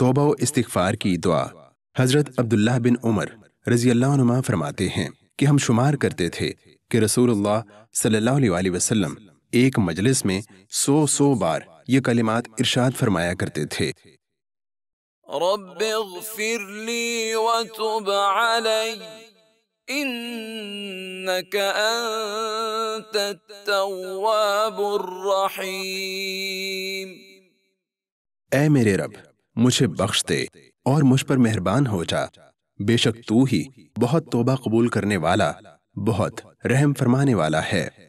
توبہ و استغفار کی دعا حضرت عبداللہ بن عمر رضی اللہ عنہ فرماتے ہیں کہ ہم شمار کرتے تھے کہ رسول اللہ صلی اللہ علیہ وآلہ وسلم ایک مجلس میں سو سو بار یہ کلمات ارشاد فرمایا کرتے تھے رب اغفر لی علی انت التواب الرحیم اے میرے رب مجھے بخش دے اور مجھ پر مہربان ہو جا بے شک تو ہی بہت توبہ قبول کرنے والا بہت رحم فرمانے والا ہے